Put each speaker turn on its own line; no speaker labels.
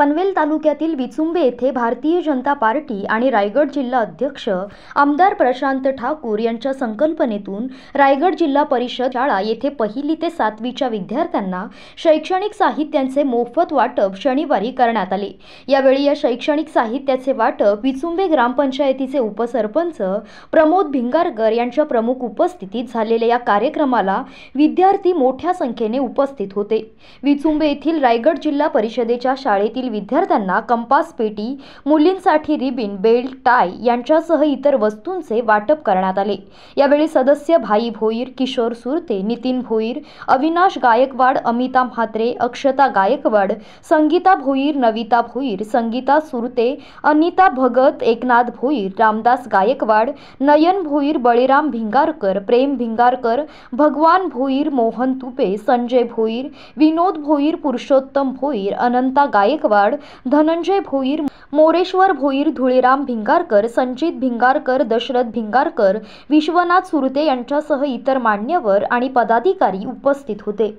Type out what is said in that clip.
पनवेल तालुक्यातील विचुंबे येथे भारतीय जनता पार्टी आणि रायगड जिल्हा अध्यक्ष आमदार प्रशांत ठाकूर यांच्या संकल्पनेतून रायगड जिल्हा परिषद शाळा येथे पहिली ते सातवीच्या विद्यार्थ्यांना शैक्षणिक साहित्यांचे मोफत वाटप शनिवारी करण्यात आले यावेळी या शैक्षणिक साहित्याचे वाटप विचुंबे ग्रामपंचायतीचे उपसरपंच प्रमोद भिंगारकर यांच्या प्रमुख उपस्थितीत झालेल्या या कार्यक्रमाला विद्यार्थी मोठ्या संख्येने उपस्थित होते विचुंबे येथील रायगड जिल्हा परिषदेच्या शाळेतील विद्यार्थ्यांना कंपास पेटी मुलींसाठी रिबिन बेल्ट टाय यांच्यासह इतर वस्तूंचे वाटप करण्यात आले यावेळी सदस्य भाई भोईर किशोर सुरते नितीन भोईर अविनाश गायकवाड अमिता म्हात्रे अक्षता गायकवाड संगीता भोईर नविता भोईर संगीता सुरते अनिता भगत एकनाथ भोईर रामदास गायकवाड नयन भोईर बळीराम भिंगारकर प्रेम भिंगारकर भगवान भोईर मोहन तुपे संजय भोईर विनोद भोईर पुरुषोत्तम भोईर अनंता गायकवाड गायकवाड धनंजय भोईर मोरेश्वर भोईर धुळेराम भिंगारकर संचित भिंगारकर दशरथ भिंगारकर विश्वनाथ सुरते यांच्यासह इतर मान्यवर आणि पदाधिकारी उपस्थित होते